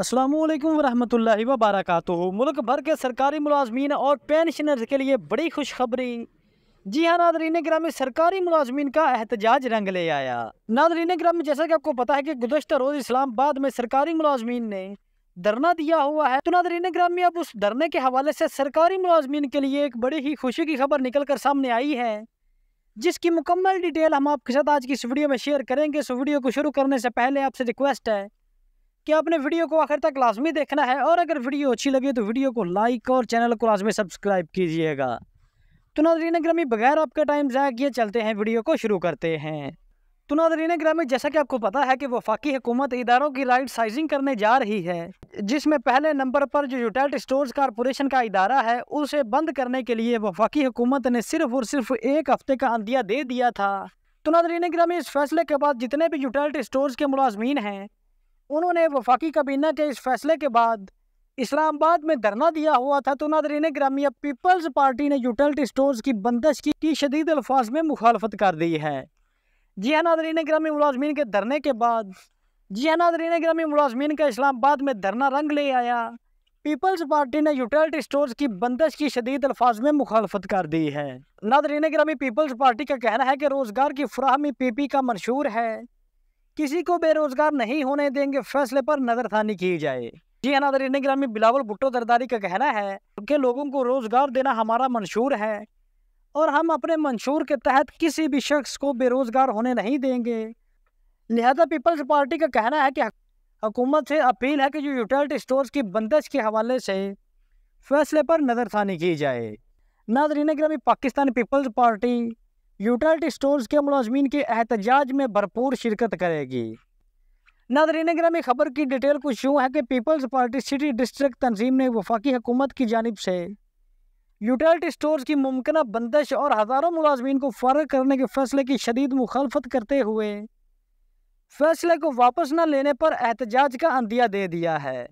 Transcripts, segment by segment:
असलम वरहमल वबरक मुल्क भर के सरकारी मुलाजमीन और पेंशनर्स के लिए बड़ी खुशखबरी जी हाँ नादरीन ग्राम में सरकारी मुलाजमीन का एहतजाज रंग ले आया नादरीन ग्राम में जैसा कि आपको पता है कि गुजशत रोज़ इस्लामाबाद में सरकारी मुलाजमीन ने धरना दिया हुआ है तो नादरीन ग्राम में अब उस धरने के हवाले से सरकारी मुलाजमीन के लिए एक बड़ी ही खुशी की खबर निकल कर सामने आई है जिसकी मुकम्मल डिटेल हम आपके साथ आज की इस वीडियो में शेयर करेंगे इस वीडियो को शुरू करने से पहले आपसे रिक्वेस्ट है कि आपने वीडियो को आखिर तक लाजमी देखना है और अगर वीडियो अच्छी लगी तो वीडियो को लाइक और चैनल को लाजमी सब्सक्राइब कीजिएगा तो नादरीन ग्रामी बगैर आपका टाइम ज़ाया किए चलते हैं वीडियो को शुरू करते हैं तो नादरीन ग्रामी जैसा कि आपको पता है कि वफाकी हुकूमत इदारों की राइट साइजिंग करने जा रही है जिसमें पहले नंबर पर जो यूटाइट स्टोर्स कारपोरेशन का इदारा है उसे बंद करने के लिए वफाकी हुकूमत ने सिर्फ और सिर्फ एक हफ्ते का अंदिया दे दिया था तो नादरीन ग्रामी इस फैसले के बाद जितने भी यूटाइट स्टोर्स के मुलाजमीन हैं उन्होंने वफाकी काबीना के इस फैसले के बाद इस्लामाबाद में धरना दिया हुआ था तो नादरीन ग्रामीण पीपल्स पार्टी ने यूटिलिटी स्टोर्स की बंदश की, शदीद अल्फाज में मुखालफत कर दी है जी हाँ नादरीन ग्रामीण मुलाजमीन के धरने के बाद जी हाँ नादरीन ग्रामीण मुलाजमीन का इस्लामाबाद में धरना रंग ले आया पीपल्स पार्टी ने यूटिलिटी स्टोर्स की बंदश की शदीद अल्फाज में मुखालफत कर दी है नादरीन ग्रामीण पीपल्स पार्टी का कहना है कि रोज़गार की फ्राहमी पीपी का मंशूर है किसी को बेरोजगार नहीं होने देंगे फैसले पर नज़रथानी की जाए जी हाँ नादरीन ग्रामी बिलावल भुट्टो दरदारी का कहना है कि लोगों को रोजगार देना हमारा मंशूर है और हम अपने मंशूर के तहत किसी भी शख्स को बेरोजगार होने नहीं देंगे लिहाजा पीपल्स पार्टी का कहना है कि हुकूमत से अपील है कि जो यूटिलिटी स्टोर्स की बंदिश के हवाले से फैसले पर नज़रसानी की जाए नाजरीन ग्रामी पाकिस्तान पीपल्स पार्टी यूटिलिटी स्टोर्स के मुलाजमीन के एहतजाज में भरपूर शिरकत करेगी नगर में खबर की डिटेल कुछ यूँ है कि पीपल्स पार्टी सिटी डिस्ट्रिक्ट तंजीम ने वफाकी हुकूमत की जानब से यूटिलिटी स्टोर्स की मुमकिन बंदिश और हज़ारों मुलाजमीन को फारग करने के फैसले की शदीद मुखालफत करते हुए फैसले को वापस न लेने पर एहतजाज का अंदिया दे दिया है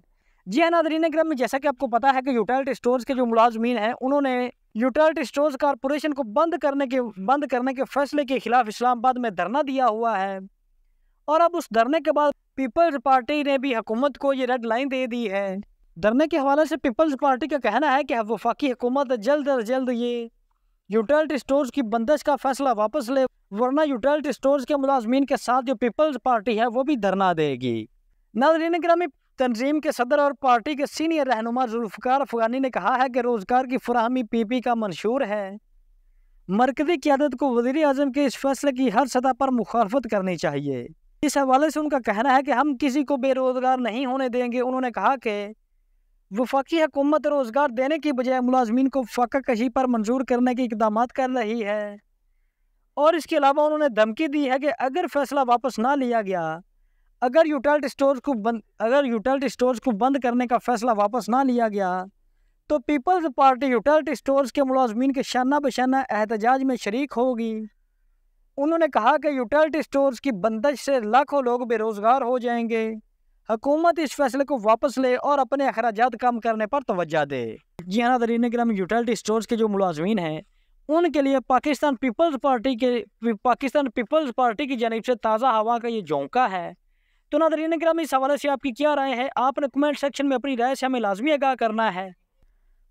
जी हाँ नादरीन में जैसा कि आपको पता है कि यूटिलिटी स्टोर्स के जो मुलाजमीन हैं उन्होंने यूटिलिटी स्टोर्स कॉरपोरेशन को बंद करने के बंद करने के फैसले के खिलाफ इस्लामाबाद में धरना दिया हुआ है और अब उस धरने के बाद पीपल्स पार्टी ने भी हुकूमत को ये रेड लाइन दे दी है धरने के हवाले से पीपल्स पार्टी का कहना है कि वफाकी हुकूमत जल्द अज जल्द ये यूटिलिटी स्टोर्स की बंदिश का फैसला वापस ले वरना यूटिलिटी स्टोर्स के मुलाजमीन के साथ जो पीपल्स पार्टी है वो भी धरना देगी नाजरीन ग्रामी तंजीम के सदर और पार्टी के सीनियर रहनुमा जुल्फ़कार अफगानी ने कहा है कि रोज़गार की फ्राहमी पी पी का मंशूर है मरकजी क्यादत को वजी अजम के इस फैसले की हर सतह पर मुखालफत करनी चाहिए इस हवाले से उनका कहना है कि हम किसी को बेरोज़गार नहीं होने देंगे उन्होंने कहा कि वफाकी हकूमत रोज़गार देने की बजाय मुलाजमीन को फाका कशी पर मंजूर करने के इकदाम कर रही है और इसके अलावा उन्होंने धमकी दी है कि अगर फैसला वापस ना लिया गया अगर यूटिलिटी स्टोर्स को बंद अगर यूटिलिटी स्टोर्स को बंद करने का फैसला वापस ना लिया गया तो पीपल्स पार्टी यूटिलिटी स्टोर्स के मुलाजमीन के शाना बशाना एहतजाज में शरीक होगी उन्होंने कहा कि यूटिलिटी स्टोर्स की बंदश से लाखों लोग बेरोज़गार हो जाएंगे हुकूमत इस फैसले को वापस ले और अपने अखराज कम करने पर तोज्जा दे जी हाँ दरीन ग्राम यूटिलिटी स्टोर्स के जो मुलाजमीन हैं उनके लिए पाकिस्तान पीपल्स पार्टी के पाकिस्तान पीपल्स पार्टी की जानब से ताज़ा हवा का ये झोंका है तो नादरीन कराम इस हवाले से आपकी क्या राय है आपने कमेंट सेक्शन में अपनी राय से हमें लाजमी आगाह करना है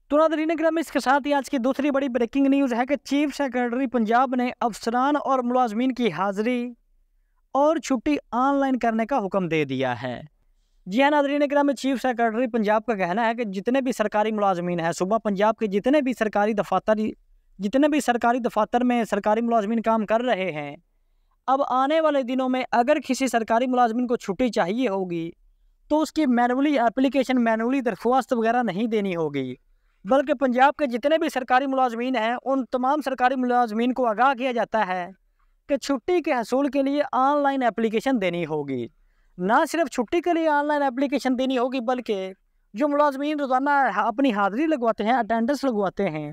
तो नादरीन कराम इसके साथ ही आज की दूसरी बड़ी ब्रेकिंग न्यूज़ है कि चीफ सेक्रेटरी पंजाब ने अफसरान और मुलाजमीन की हाजिरी और छुट्टी ऑनलाइन करने का हुक्म दे दिया है जी हाँ नादरीन में चीफ सेक्रेटरी पंजाब का कहना है कि जितने भी सरकारी मुलाजमीन हैं सुबह पंजाब के जितने भी सरकारी दफातर जितने भी सरकारी दफातर में सरकारी मुलाजमीन काम कर रहे हैं अब आने वाले दिनों में अगर किसी सरकारी मुलाजमन को छुट्टी चाहिए होगी तो उसकी मैनुअली एप्लीकेशन मैनुअली दरख्वास्त वगैरह नहीं देनी होगी बल्कि पंजाब के जितने भी सरकारी मुलाजमीन हैं उन तमाम सरकारी मुलाजमीन को आगाह किया जाता है कि छुट्टी के हसूल के लिए ऑनलाइन एप्लीकेशन देनी होगी ना सिर्फ छुट्टी के लिए ऑनलाइन एप्लीकेशन देनी होगी बल्कि जो मुलाजमीन रोज़ाना अपनी हाज़िरी लगवाते हैं अटेंडेंस लगवाते हैं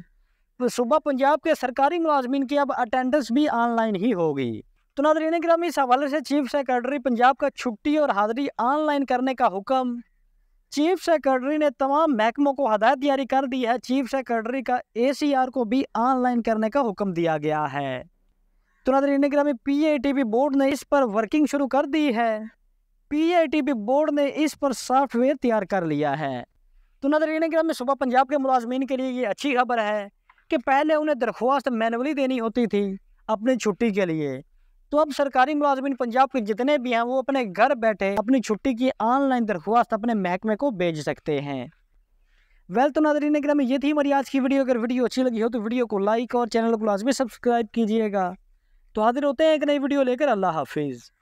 तो सुबह पंजाब के सरकारी मुलाजमीन की अब अटेंडेंस भी ऑनलाइन ही होगी तो नादरीन ग्रामी इस हवाले से चीफ सेक्रेटरी पंजाब का छुट्टी और हाजिरी ऑनलाइन करने का हुक्म चीफ सेक्रेटरी ने तमाम महकमों को हदायत जारी कर दी है चीफ सेक्रेटरी का एसीआर को भी ऑनलाइन करने का हुक्म दिया गया है तो नादरीन ग्रामी पी बोर्ड ने इस पर वर्किंग शुरू कर दी है पी बोर्ड ने इस पर सॉफ्टवेयर तैयार कर लिया है तो नादरीन ग्रामी में सुबह पंजाब के मुलाजमीन के लिए ये अच्छी खबर है कि पहले उन्हें दरख्वास्त मैनुअली देनी होती थी अपनी छुट्टी के लिए तो अब सरकारी मुलाजमिन पंजाब के जितने भी हैं वो अपने घर बैठे अपनी छुट्टी की ऑनलाइन दरख्वास्त अपने महकमे को भेज सकते हैं वेल तो नादरीन ग्राम ये थी हमारी आज की वीडियो अगर वीडियो अच्छी लगी हो तो वीडियो को लाइक और चैनल को लाजमी सब्सक्राइब कीजिएगा तो हाजिर होते हैं एक नई वीडियो लेकर अल्लाह हाफिज़